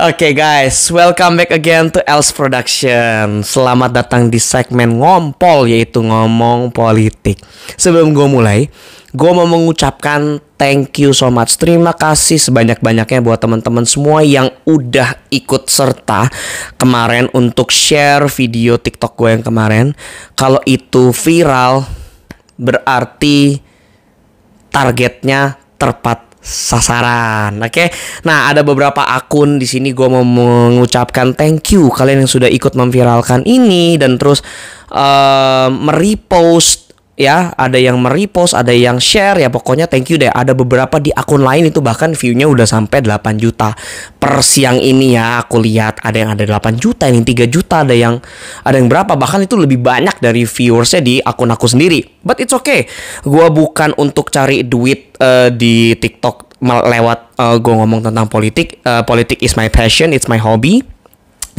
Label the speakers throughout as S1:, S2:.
S1: Oke okay guys, welcome back again to Else Production. Selamat datang di segmen ngompol yaitu ngomong politik. Sebelum gue mulai, gue mau mengucapkan thank you so much. Terima kasih sebanyak-banyaknya buat teman-teman semua yang udah ikut serta kemarin untuk share video TikTok gue yang kemarin. Kalau itu viral, berarti targetnya terpat sasaran. Oke. Okay? Nah, ada beberapa akun di sini gua mau mengucapkan thank you kalian yang sudah ikut memviralkan ini dan terus uh, merepost ya ada yang merepost ada yang share ya pokoknya thank you deh ada beberapa di akun lain itu bahkan viewnya udah sampai 8 juta per siang ini ya aku lihat ada yang ada 8 juta ini 3 juta ada yang ada yang berapa bahkan itu lebih banyak dari viewersnya di akun aku sendiri but it's okay gua bukan untuk cari duit uh, di TikTok lewat uh, eh, gue ngomong tentang politik uh, politik is my passion it's my hobby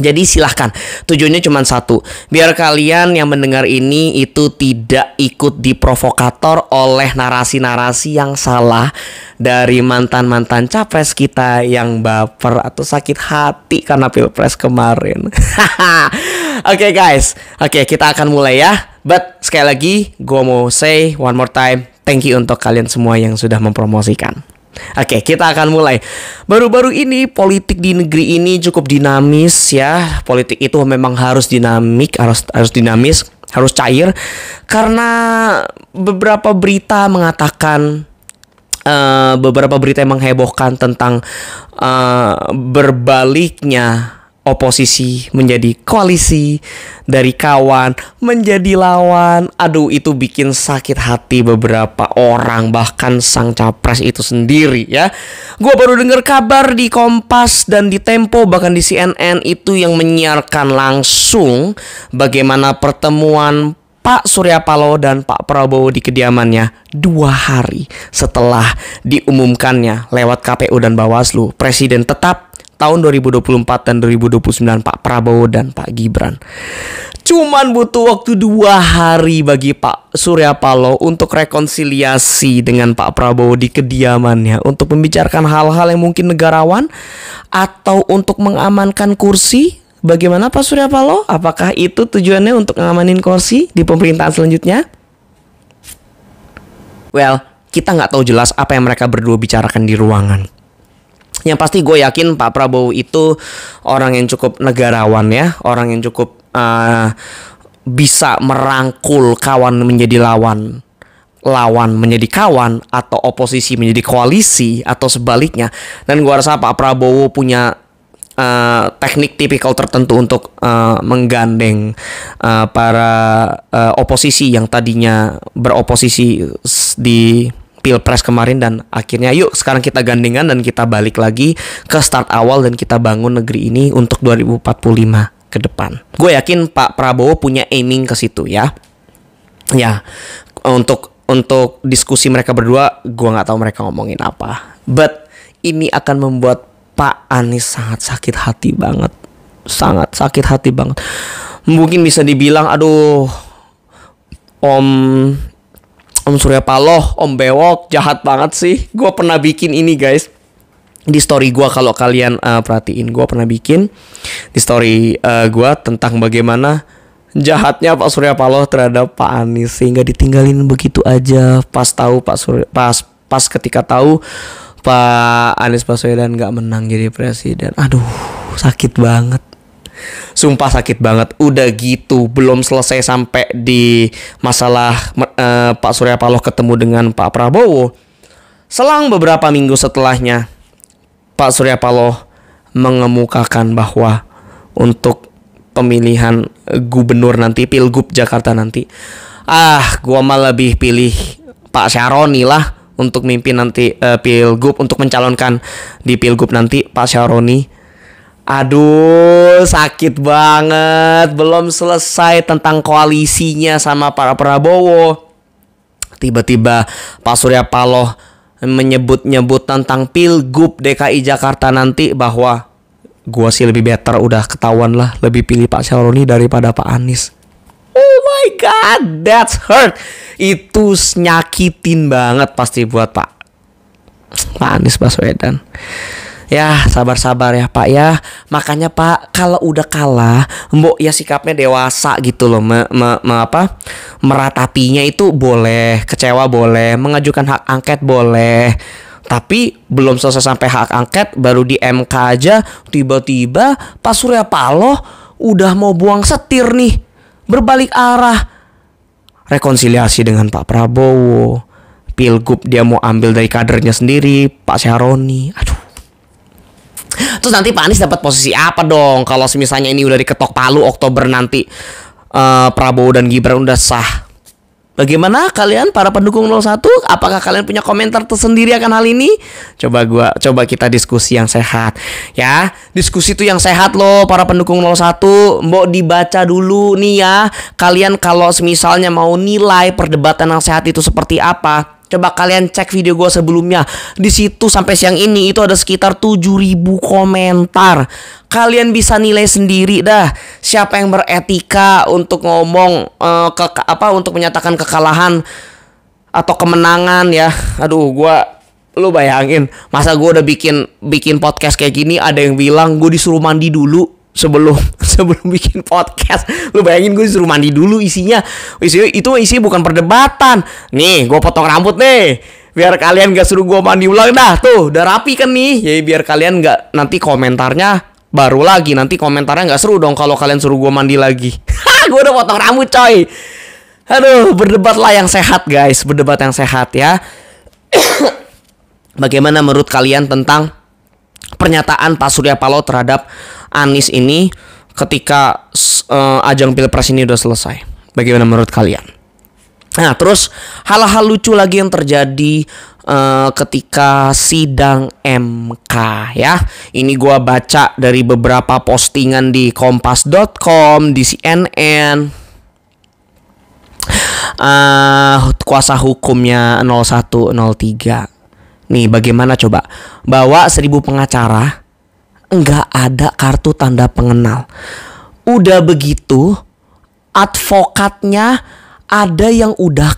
S1: jadi silahkan, tujuannya cuma satu. Biar kalian yang mendengar ini itu tidak ikut diprovokator oleh narasi-narasi yang salah dari mantan-mantan capres kita yang baper atau sakit hati karena pilpres kemarin. Oke okay guys, oke okay, kita akan mulai ya. But sekali lagi, gue mau say one more time, thank you untuk kalian semua yang sudah mempromosikan. Oke, kita akan mulai. Baru-baru ini politik di negeri ini cukup dinamis ya. Politik itu memang harus dinamik, harus harus dinamis, harus cair karena beberapa berita mengatakan uh, beberapa berita yang menghebohkan tentang uh, berbaliknya oposisi menjadi koalisi, dari kawan menjadi lawan. Aduh, itu bikin sakit hati beberapa orang, bahkan sang capres itu sendiri ya. Gue baru dengar kabar di Kompas dan di Tempo, bahkan di CNN itu yang menyiarkan langsung bagaimana pertemuan Pak Surya Paloh dan Pak Prabowo di kediamannya dua hari setelah diumumkannya lewat KPU dan Bawaslu. Presiden tetap tahun 2024 dan 2029 Pak Prabowo dan Pak Gibran. Cuman butuh waktu dua hari bagi Pak Surya Paloh untuk rekonsiliasi dengan Pak Prabowo di kediamannya untuk membicarakan hal-hal yang mungkin negarawan atau untuk mengamankan kursi Bagaimana Pak Surya Paloh? Apakah itu tujuannya untuk ngamanin kursi di pemerintahan selanjutnya? Well, kita nggak tahu jelas apa yang mereka berdua bicarakan di ruangan. Yang pasti gue yakin Pak Prabowo itu orang yang cukup negarawan ya, orang yang cukup uh, bisa merangkul kawan menjadi lawan lawan menjadi kawan atau oposisi menjadi koalisi atau sebaliknya dan gue rasa Pak Prabowo punya uh, teknik tipikal tertentu untuk uh, menggandeng uh, para uh, oposisi yang tadinya beroposisi di pilpres kemarin dan akhirnya yuk sekarang kita gandengan dan kita balik lagi ke start awal dan kita bangun negeri ini untuk 2045 ke depan. Gue yakin Pak Prabowo punya aiming ke situ ya. Ya, untuk untuk diskusi mereka berdua, gue nggak tahu mereka ngomongin apa. But ini akan membuat Pak Anies sangat sakit hati banget. Sangat sakit hati banget. Mungkin bisa dibilang aduh Om Om Surya Paloh, Om Bewok jahat banget sih. Gue pernah bikin ini guys di story gue kalau kalian uh, perhatiin gue pernah bikin di story uh, eh, gue tentang bagaimana jahatnya Pak Surya Paloh terhadap Pak Anies sehingga ditinggalin begitu aja pas tahu Pak Surya pas pas ketika tahu Pak Anies Baswedan gak menang jadi presiden. Aduh, sakit banget. Sumpah sakit banget. Udah gitu belum selesai sampai di masalah uh, Pak Surya Paloh ketemu dengan Pak Prabowo. Selang beberapa minggu setelahnya, Pak Surya Paloh mengemukakan bahwa untuk pemilihan gubernur nanti pilgub Jakarta nanti, ah, gua mah lebih pilih Pak Syaroni lah untuk mimpin nanti uh, pilgub untuk mencalonkan di pilgub nanti Pak Syaroni. Aduh, sakit banget. Belum selesai tentang koalisinya sama para Prabowo. Tiba-tiba Pak Surya Paloh menyebut-nyebut tentang pilgub DKI Jakarta nanti bahwa gua sih lebih better udah ketahuan lah lebih pilih Pak Syaroni daripada Pak Anies. Oh my god, that's hurt. Itu nyakitin banget pasti buat Pak. Pak Anies Baswedan. Ya, sabar-sabar ya Pak ya. Makanya Pak, kalau udah kalah, Mbok ya sikapnya dewasa gitu loh. Me, me, me apa? Meratapinya itu boleh, kecewa boleh, mengajukan hak angket boleh. Tapi belum selesai sampai hak angket baru di MK aja tiba-tiba Pak Surya Paloh udah mau buang setir nih berbalik arah rekonsiliasi dengan Pak Prabowo pilgub dia mau ambil dari kadernya sendiri Pak Syaroni aduh terus nanti Pak Anies dapat posisi apa dong kalau misalnya ini udah diketok palu Oktober nanti uh, Prabowo dan Gibran udah sah Bagaimana kalian para pendukung 01? Apakah kalian punya komentar tersendiri akan hal ini? Coba gua coba kita diskusi yang sehat ya. Diskusi itu yang sehat loh para pendukung 01. Mbok dibaca dulu nih ya. Kalian kalau misalnya mau nilai perdebatan yang sehat itu seperti apa? Coba kalian cek video gue sebelumnya. Di situ sampai siang ini itu ada sekitar 7000 komentar kalian bisa nilai sendiri dah siapa yang beretika untuk ngomong uh, eh, ke apa untuk menyatakan kekalahan atau kemenangan ya. Aduh, gua lu bayangin masa gue udah bikin bikin podcast kayak gini ada yang bilang gue disuruh mandi dulu sebelum sebelum bikin podcast lu bayangin gue disuruh mandi dulu isinya isinya itu isi bukan perdebatan nih gue potong rambut nih biar kalian gak suruh gue mandi ulang dah tuh udah rapi kan nih jadi biar kalian gak nanti komentarnya baru lagi nanti komentarnya nggak seru dong kalau kalian suruh gue mandi lagi gue udah potong rambut coy aduh berdebatlah yang sehat guys berdebat yang sehat ya bagaimana menurut kalian tentang pernyataan Pak Surya Paloh terhadap Anies ini ketika uh, ajang pilpres ini udah selesai bagaimana menurut kalian nah terus hal-hal lucu lagi yang terjadi Eh, ketika sidang MK ya. Ini gua baca dari beberapa postingan di kompas.com, di CNN, uh, eh, kuasa hukumnya 0103. Nih bagaimana coba? Bawa seribu pengacara, enggak ada kartu tanda pengenal. Udah begitu, advokatnya ada yang udah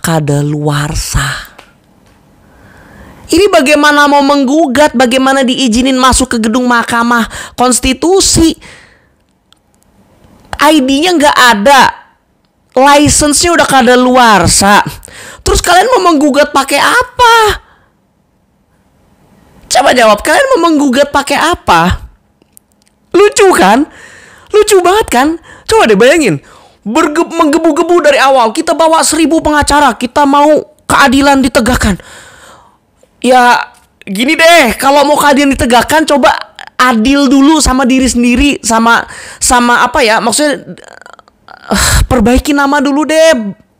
S1: sah ini bagaimana mau menggugat, bagaimana diizinin masuk ke gedung Mahkamah Konstitusi. ID-nya nggak ada, license-nya udah kada luar sa. Terus kalian mau menggugat pakai apa? Coba jawab, kalian mau menggugat pakai apa? Lucu kan? Lucu banget kan? Coba deh bayangin, menggebu-gebu dari awal, kita bawa seribu pengacara, kita mau keadilan ditegakkan ya gini deh kalau mau keadilan ditegakkan coba adil dulu sama diri sendiri sama sama apa ya maksudnya uh, perbaiki nama dulu deh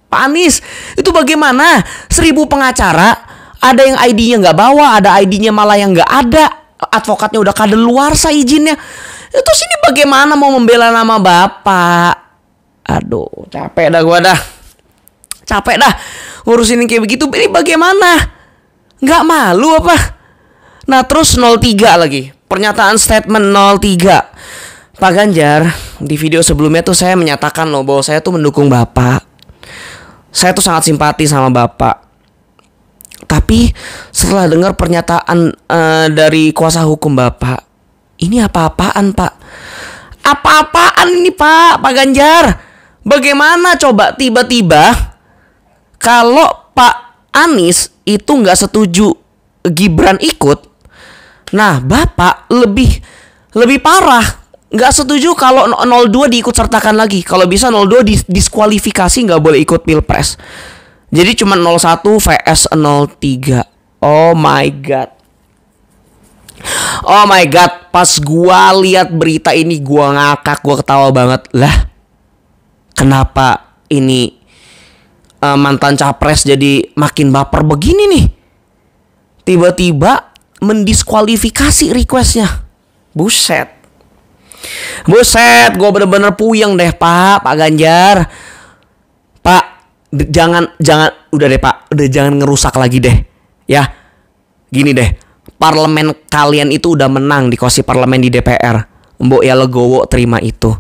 S1: Pak Anies itu bagaimana seribu pengacara ada yang ID-nya nggak bawa ada ID-nya malah yang nggak ada advokatnya udah luar saya izinnya itu sini bagaimana mau membela nama bapak aduh capek dah gua dah capek dah ngurusin kayak begitu ini bagaimana Nggak malu apa? Nah terus 03 lagi Pernyataan statement 03 Pak Ganjar Di video sebelumnya tuh saya menyatakan loh Bahwa saya tuh mendukung Bapak Saya tuh sangat simpati sama Bapak Tapi setelah dengar pernyataan uh, dari kuasa hukum Bapak Ini apa-apaan Pak Apa-apaan ini Pak Pak Ganjar Bagaimana coba tiba-tiba Kalau Pak Anies itu nggak setuju Gibran ikut. Nah, Bapak lebih lebih parah. Nggak setuju kalau 02 diikut sertakan lagi. Kalau bisa 02 dis diskualifikasi nggak boleh ikut pilpres. Jadi cuma 01 VS 03. Oh my god. Oh my god, pas gua lihat berita ini gua ngakak, gua ketawa banget. Lah, kenapa ini uh, mantan capres jadi makin baper begini nih. Tiba-tiba mendiskualifikasi requestnya. Buset. Buset, gue bener-bener puyeng deh pak, pak Ganjar. Pak, jangan, jangan, udah deh pak, udah jangan ngerusak lagi deh. Ya, gini deh, parlemen kalian itu udah menang di kursi parlemen di DPR. Mbok ya legowo terima itu.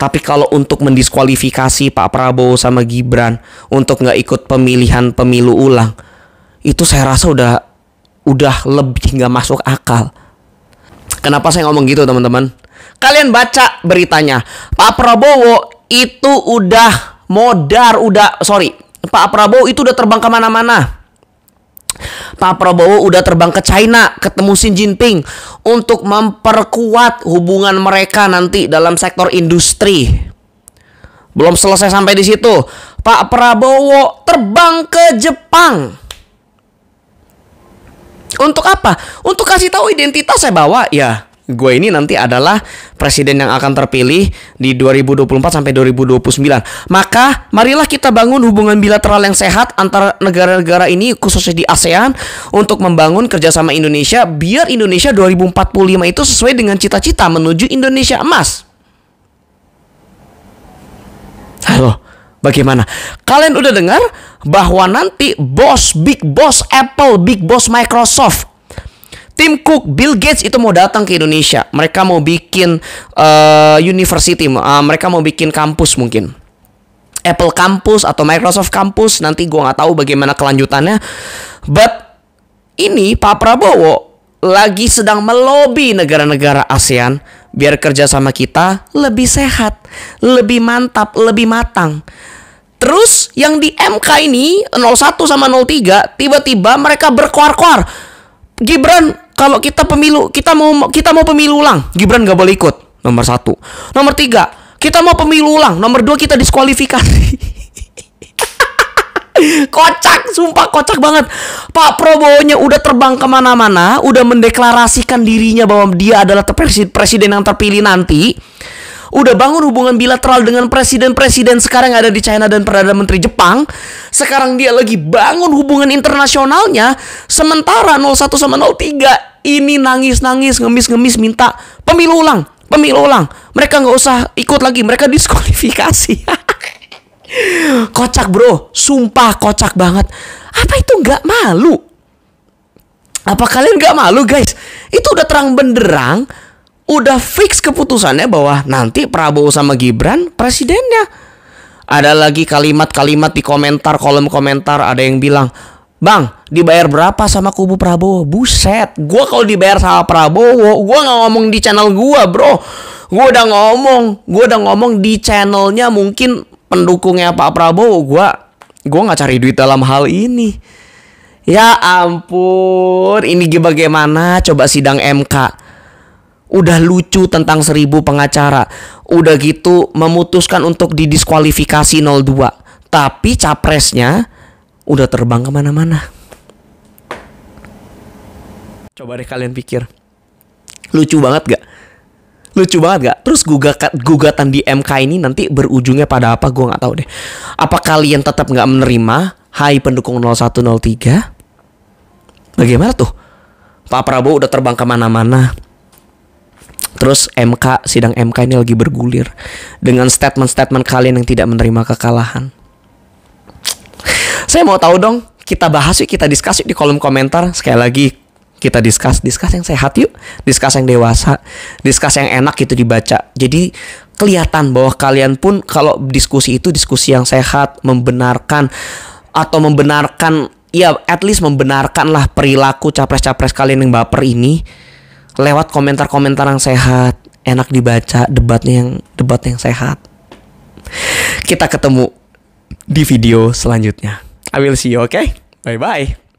S1: Tapi kalau untuk mendiskualifikasi Pak Prabowo sama Gibran untuk nggak ikut pemilihan pemilu ulang, itu saya rasa udah udah lebih nggak masuk akal. Kenapa saya ngomong gitu teman-teman? Kalian baca beritanya, Pak Prabowo itu udah modar, udah sorry, Pak Prabowo itu udah terbang kemana-mana. Pak Prabowo udah terbang ke China ketemu Xi Jinping untuk memperkuat hubungan mereka nanti dalam sektor industri. Belum selesai sampai di situ. Pak Prabowo terbang ke Jepang. Untuk apa? Untuk kasih tahu identitas saya bawa ya gue ini nanti adalah presiden yang akan terpilih di 2024 sampai 2029. Maka marilah kita bangun hubungan bilateral yang sehat antara negara-negara ini khususnya di ASEAN untuk membangun kerjasama Indonesia biar Indonesia 2045 itu sesuai dengan cita-cita menuju Indonesia emas. Halo, bagaimana? Kalian udah dengar bahwa nanti bos, big boss Apple, big boss Microsoft Tim Cook, Bill Gates itu mau datang ke Indonesia. Mereka mau bikin uh, university, uh, mereka mau bikin kampus mungkin. Apple Campus atau Microsoft Campus nanti gue nggak tahu bagaimana kelanjutannya. But ini Pak Prabowo lagi sedang melobi negara-negara ASEAN biar kerja sama kita lebih sehat, lebih mantap, lebih matang. Terus yang di MK ini 01 sama 03 tiba-tiba mereka berkoar-koar. Gibran kalau kita pemilu kita mau kita mau pemilu ulang Gibran gak boleh ikut nomor satu nomor tiga kita mau pemilu ulang nomor dua kita diskualifikasi kocak sumpah kocak banget Pak Prabowo nya udah terbang kemana-mana udah mendeklarasikan dirinya bahwa dia adalah presiden presiden yang terpilih nanti udah bangun hubungan bilateral dengan presiden-presiden sekarang ada di China dan Perdana Menteri Jepang. Sekarang dia lagi bangun hubungan internasionalnya. Sementara 01 sama 03 ini nangis-nangis, ngemis-ngemis minta pemilu ulang, pemilu ulang. Mereka nggak usah ikut lagi, mereka diskualifikasi. kocak bro, sumpah kocak banget. Apa itu nggak malu? Apa kalian gak malu guys? Itu udah terang benderang udah fix keputusannya bahwa nanti Prabowo sama Gibran presidennya. Ada lagi kalimat-kalimat di komentar, kolom komentar ada yang bilang, Bang, dibayar berapa sama kubu Prabowo? Buset, gue kalau dibayar sama Prabowo, gue gak ngomong di channel gue, bro. Gue udah ngomong, gue udah ngomong di channelnya mungkin pendukungnya Pak Prabowo. Gue, gua gak cari duit dalam hal ini. Ya ampun, ini bagaimana? Coba sidang MK udah lucu tentang seribu pengacara, udah gitu memutuskan untuk didiskualifikasi 02. Tapi capresnya udah terbang kemana-mana. Coba deh kalian pikir, lucu banget gak? Lucu banget gak? Terus gugat gugatan di MK ini nanti berujungnya pada apa? Gue nggak tahu deh. Apa kalian tetap nggak menerima? Hai pendukung 0103. Bagaimana tuh? Pak Prabowo udah terbang kemana-mana Terus MK, sidang MK ini lagi bergulir dengan statement-statement kalian yang tidak menerima kekalahan. Saya mau tahu dong, kita bahas yuk, kita diskus yuk di kolom komentar. Sekali lagi, kita diskus, diskus yang sehat yuk, diskus yang dewasa, diskus yang enak itu dibaca. Jadi kelihatan bahwa kalian pun kalau diskusi itu diskusi yang sehat, membenarkan atau membenarkan ya at least membenarkan lah perilaku capres-capres kalian yang baper ini lewat komentar-komentar yang sehat, enak dibaca, debatnya yang debat yang sehat. Kita ketemu di video selanjutnya. I will see you, okay? Bye bye.